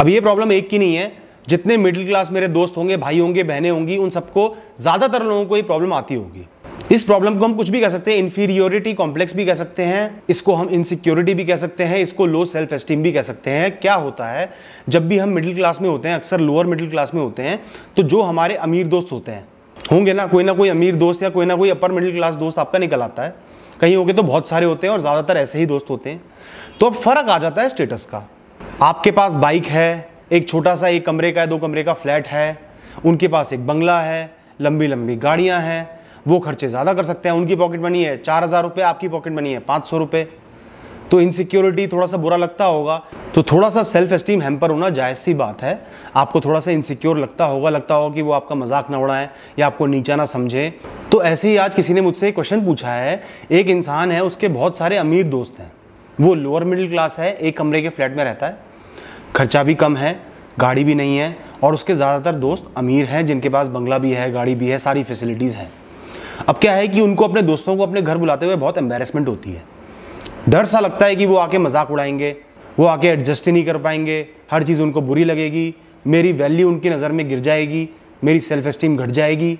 अब ये प्रॉब्लम एक की नहीं है जितने मिडिल क्लास मेरे दोस्त होंगे भाई होंगे बहनें होंगी उन सबको ज़्यादातर लोगों को ये प्रॉब्लम आती होगी इस प्रॉब्लम को हम कुछ भी कह सकते हैं इन्फीरियोरिटी कॉम्प्लेक्स भी कह सकते हैं इसको हम इनसिक्योरिटी भी कह सकते हैं इसको लो सेल्फ एस्टीम भी कह सकते हैं क्या होता है जब भी हम मिडिल क्लास में होते हैं अक्सर लोअर मिडिल क्लास में होते हैं तो जो हमारे अमीर दोस्त होते हैं होंगे ना कोई ना कोई अमीर दोस्त या कोई ना कोई अपर मिडिल क्लास दोस्त आपका निकल आता है कहीं होंगे तो बहुत सारे होते हैं और ज़्यादातर ऐसे ही दोस्त होते हैं तो अब फ़र्क आ जाता है स्टेटस का आपके पास बाइक है एक छोटा सा एक कमरे का है दो कमरे का फ्लैट है उनके पास एक बंगला है लंबी लंबी गाड़ियाँ हैं वो खर्चे ज़्यादा कर सकते हैं उनकी पॉकेट मनी है चार हज़ार रुपये आपकी पॉकेट मनी है पाँच सौ रुपये तो इनसिक्योरिटी थोड़ा सा बुरा लगता होगा तो थोड़ा सा सेल्फ एस्टीम हैम्पर होना जायज़ सी बात है आपको थोड़ा सा इनसिक्योर लगता होगा लगता होगा कि वो आपका मजाक ना उड़ाएं या आपको नीचा ना समझें तो ऐसे ही आज किसी ने मुझसे एक क्वेश्चन पूछा है एक इंसान है उसके बहुत सारे अमीर दोस्त हैं वो लोअर मिडिल क्लास है एक कमरे के फ्लैट में रहता है खर्चा भी कम है गाड़ी भी नहीं है और उसके ज़्यादातर दोस्त अमीर हैं जिनके पास बंगला भी है गाड़ी भी है सारी फैसिलिटीज़ हैं अब क्या है कि उनको अपने दोस्तों को अपने घर बुलाते हुए बहुत एम्बेरसमेंट होती है डर सा लगता है कि वो आके मजाक उड़ाएंगे वो आके एडजस्ट ही नहीं कर पाएंगे हर चीज़ उनको बुरी लगेगी मेरी वैल्यू उनकी नज़र में गिर जाएगी मेरी सेल्फ इस्टीम घट जाएगी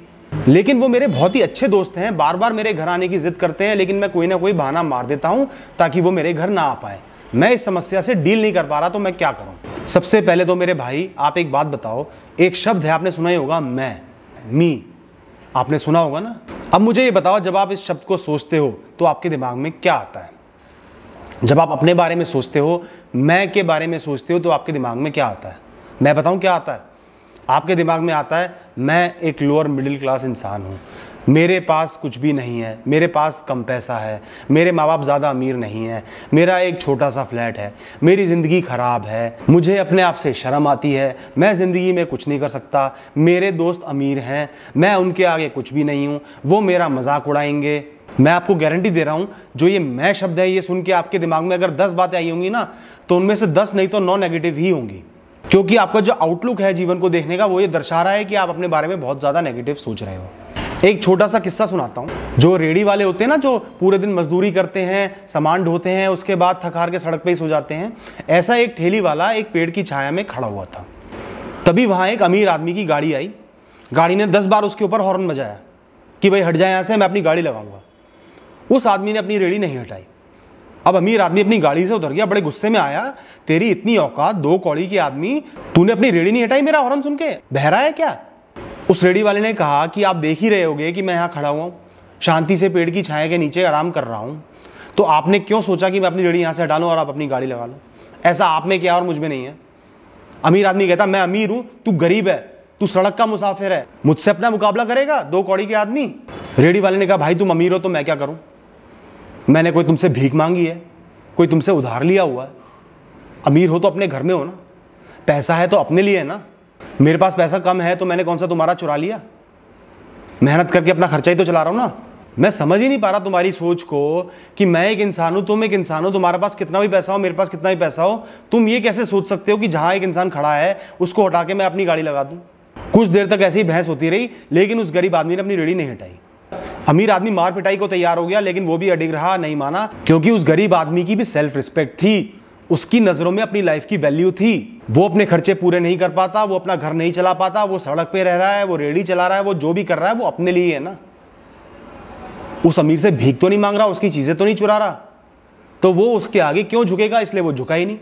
लेकिन वो मेरे बहुत ही अच्छे दोस्त हैं बार बार मेरे घर आने की ज़िद करते हैं लेकिन मैं कोई ना कोई बहाना मार देता हूँ ताकि वो मेरे घर ना आ पाए मैं इस समस्या से डील नहीं कर पा रहा तो मैं क्या करूँ सबसे पहले तो मेरे भाई आप एक बात बताओ एक शब्द है आपने सुना ही होगा मैं मी आपने सुना होगा ना अब मुझे ये बताओ जब आप इस शब्द को सोचते हो तो आपके दिमाग में क्या आता है जब आप अपने बारे में सोचते हो मैं के बारे में सोचते हो तो आपके दिमाग में क्या आता है मैं बताऊं क्या आता है आपके दिमाग में आता है मैं एक लोअर मिडिल क्लास इंसान हूँ मेरे पास कुछ भी नहीं है मेरे पास कम पैसा है मेरे माँ बाप ज़्यादा अमीर नहीं है मेरा एक छोटा सा फ्लैट है मेरी ज़िंदगी ख़राब है मुझे अपने आप से शर्म आती है मैं ज़िंदगी में कुछ नहीं कर सकता मेरे दोस्त अमीर हैं मैं उनके आगे कुछ भी नहीं हूँ वो मेरा मजाक उड़ाएंगे मैं आपको गारंटी दे रहा हूँ जो ये मैं शब्द है ये सुन के आपके दिमाग में अगर दस बातें आई होंगी ना तो उनमें से दस नहीं तो नौ नेगेटिव ही होंगी क्योंकि आपका जो आउटलुक है जीवन को देखने का वो ये दर्शा रहा है कि आप अपने बारे में बहुत ज़्यादा नेगेटिव सोच रहे हो एक छोटा सा किस्सा सुनाता हूँ जो रेडी वाले होते हैं ना जो पूरे दिन मजदूरी करते हैं सामान ढोते हैं उसके बाद थकार के सड़क पे ही सो जाते हैं ऐसा एक ठेली वाला एक पेड़ की छाया में खड़ा हुआ था तभी वहाँ एक अमीर आदमी की गाड़ी आई गाड़ी ने दस बार उसके ऊपर हॉर्न बजाया कि भाई हट जाए यहाँ से मैं अपनी गाड़ी लगाऊंगा उस आदमी ने अपनी रेडी नहीं हटाई अब अमीर आदमी अपनी गाड़ी से उतर गया बड़े गुस्से में आया तेरी इतनी औकात दो कौड़ी की आदमी तूने अपनी रेडी नहीं हटाई मेरा हॉर्न सुन के बहरा है क्या उस रेडी वाले ने कहा कि आप देख ही रहे होगे कि मैं यहाँ खड़ा हुआ शांति से पेड़ की छाया के नीचे आराम कर रहा हूँ तो आपने क्यों सोचा कि मैं अपनी रेडी यहाँ से हटा लूँ और आप अपनी गाड़ी लगा लो ऐसा आप में क्या और मुझ में नहीं है अमीर आदमी कहता मैं अमीर हूँ तू गरीब है तू सड़क का मुसाफिर है मुझसे अपना मुकाबला करेगा दो कौड़ी के आदमी रेडी वाले ने कहा भाई तुम अमीर हो तो मैं क्या करूँ मैंने कोई तुमसे भीख मांगी है कोई तुमसे उधार लिया हुआ है अमीर हो तो अपने घर में हो ना पैसा है तो अपने लिए है ना मेरे पास पैसा कम है तो मैंने कौन सा तुम्हारा चुरा लिया मेहनत करके अपना खर्चा ही तो चला रहा हूँ ना मैं समझ ही नहीं पा रहा तुम्हारी सोच को कि मैं एक इंसान हूँ तुम एक इंसान हो तुम्हारे पास कितना भी पैसा हो मेरे पास कितना भी पैसा हो तुम ये कैसे सोच सकते हो कि जहाँ एक इंसान खड़ा है उसको हटा के मैं अपनी गाड़ी लगा दूँ कुछ देर तक ऐसी ही बहस होती रही लेकिन उस गरीब आदमी ने अपनी रेडी नहीं हटाई अमीर आदमी मार पिटाई को तैयार हो गया लेकिन वो भी अडिग रहा नहीं माना क्योंकि उस गरीब आदमी की भी सेल्फ रिस्पेक्ट थी उसकी नज़रों में अपनी लाइफ की वैल्यू थी वो अपने खर्चे पूरे नहीं कर पाता वो अपना घर नहीं चला पाता वो सड़क पे रह रहा है वो रेडी चला रहा है वो जो भी कर रहा है वो अपने लिए है ना उस अमीर से भीख तो नहीं मांग रहा उसकी चीज़ें तो नहीं चुरा रहा तो वो उसके आगे क्यों झुकेगा इसलिए वो झुका ही नहीं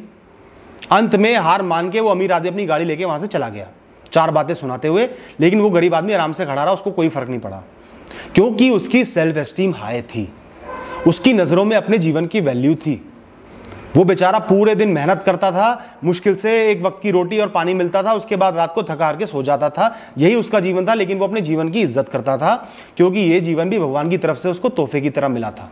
अंत में हार मान के वो अमीर आदमी अपनी गाड़ी लेके वहाँ से चला गया चार बातें सुनाते हुए लेकिन वो गरीब आदमी आराम से खड़ा रहा उसको कोई फर्क नहीं पड़ा क्योंकि उसकी सेल्फ एस्टीम हाई थी उसकी नज़रों में अपने जीवन की वैल्यू थी वो बेचारा पूरे दिन मेहनत करता था मुश्किल से एक वक्त की रोटी और पानी मिलता था उसके बाद रात को थका के सो जाता था यही उसका जीवन था लेकिन वो अपने जीवन की इज्जत करता था क्योंकि ये जीवन भी भगवान की तरफ से उसको तोहफे की तरह मिला था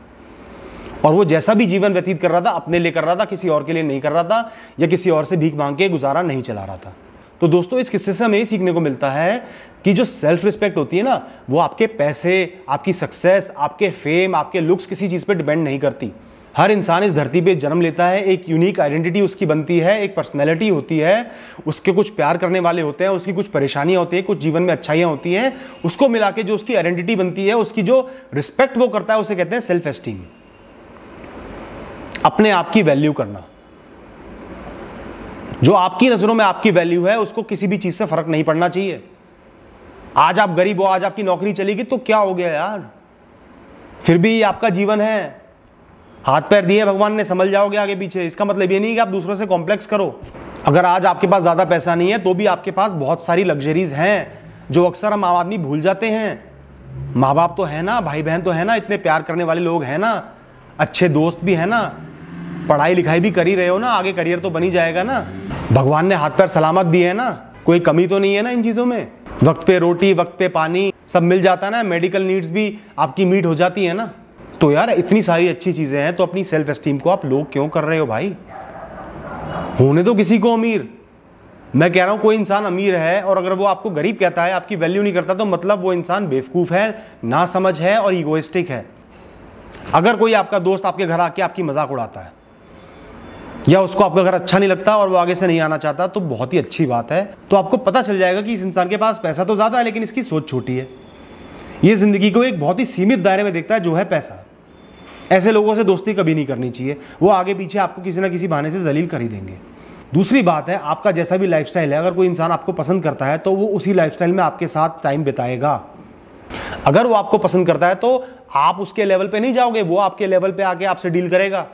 और वो जैसा भी जीवन व्यतीत कर रहा था अपने लिए कर रहा था किसी और के लिए नहीं कर रहा था या किसी और से भीख मांग के गुजारा नहीं चला रहा था तो दोस्तों इस किस्से से हमें यही सीखने को मिलता है कि जो सेल्फ रिस्पेक्ट होती है ना वो आपके पैसे आपकी सक्सेस आपके फेम आपके लुक्स किसी चीज़ पर डिपेंड नहीं करती हर इंसान इस धरती पे जन्म लेता है एक यूनिक आइडेंटिटी उसकी बनती है एक पर्सनैलिटी होती है उसके कुछ प्यार करने वाले होते हैं उसकी कुछ परेशानियाँ होती है कुछ जीवन में अच्छाइयाँ होती हैं उसको मिला के जो उसकी आइडेंटिटी बनती है उसकी जो रिस्पेक्ट वो करता है उसे कहते हैं सेल्फ एस्टीम अपने आप की वैल्यू करना जो आपकी नज़रों में आपकी वैल्यू है उसको किसी भी चीज़ से फ़र्क नहीं पड़ना चाहिए आज आप गरीब हो आज आपकी नौकरी चली गई तो क्या हो गया यार फिर भी आपका जीवन है हाथ पैर दिए भगवान ने समझ जाओगे आगे पीछे इसका मतलब ये नहीं कि आप दूसरों से कॉम्प्लेक्स करो अगर आज आपके पास ज़्यादा पैसा नहीं है तो भी आपके पास बहुत सारी लग्जरीज हैं जो अक्सर हम आम आदमी भूल जाते हैं माँ बाप तो है ना भाई बहन तो है ना इतने प्यार करने वाले लोग हैं ना अच्छे दोस्त भी हैं ना पढ़ाई लिखाई भी कर ही रहे हो ना आगे करियर तो बनी जाएगा ना भगवान ने हाथ पैर सलामत दिए है ना कोई कमी तो नहीं है ना इन चीज़ों में वक्त पे रोटी वक्त पे पानी सब मिल जाता है ना मेडिकल नीड्स भी आपकी मीट हो जाती है ना तो यार इतनी सारी अच्छी चीज़ें हैं तो अपनी सेल्फ एस्टीम को आप लोग क्यों कर रहे हो भाई होने तो किसी को अमीर मैं कह रहा हूँ कोई इंसान अमीर है और अगर वो आपको गरीब कहता है आपकी वैल्यू नहीं करता तो मतलब वो इंसान बेवकूफ़ है ना समझ है और इगोइस्टिक है अगर कोई आपका दोस्त आपके घर आके आपकी मजाक उड़ाता है या उसको आपका घर अच्छा नहीं लगता और वो आगे से नहीं आना चाहता तो बहुत ही अच्छी बात है तो आपको पता चल जाएगा कि इस इंसान के पास पैसा तो ज़्यादा है लेकिन इसकी सोच छोटी है ये ज़िंदगी को एक बहुत ही सीमित दायरे में देखता है जो है पैसा ऐसे लोगों से दोस्ती कभी नहीं करनी चाहिए वो आगे पीछे आपको किसी ना किसी बहाने से जलील कर ही देंगे दूसरी बात है आपका जैसा भी लाइफ है अगर कोई इंसान आपको पसंद करता है तो वो उसी लाइफ में आपके साथ टाइम बिताएगा अगर वो आपको पसंद करता है तो आप उसके लेवल पे नहीं जाओगे वो आपके लेवल पे आके आपसे डील करेगा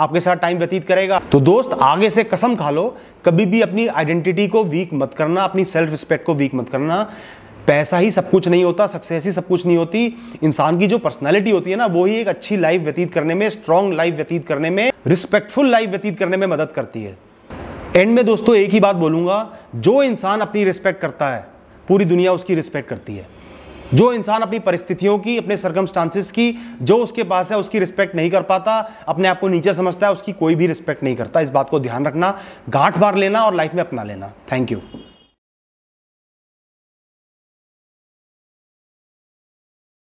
आपके साथ टाइम व्यतीत करेगा तो दोस्त आगे से कसम खा लो कभी भी अपनी आइडेंटिटी को वीक मत करना अपनी सेल्फ रिस्पेक्ट को वीक मत करना पैसा ही सब कुछ नहीं होता सक्सेस ही सब कुछ नहीं होती इंसान की जो पर्सनैलिटी होती है ना वो ही एक अच्छी लाइफ व्यतीत करने में स्ट्रांग लाइफ व्यतीत करने में रिस्पेक्टफुल लाइफ व्यतीत करने में मदद करती है एंड में दोस्तों एक ही बात बोलूँगा जो इंसान अपनी रिस्पेक्ट करता है पूरी दुनिया उसकी रिस्पेक्ट करती है जो इंसान अपनी परिस्थितियों की अपने सर्कमस्टांसिस की जो उसके पास है उसकी रिस्पेक्ट नहीं कर पाता अपने आप को नीचे समझता है उसकी कोई भी रिस्पेक्ट नहीं करता इस बात को ध्यान रखना गांठ मार लेना और लाइफ में अपना लेना थैंक यू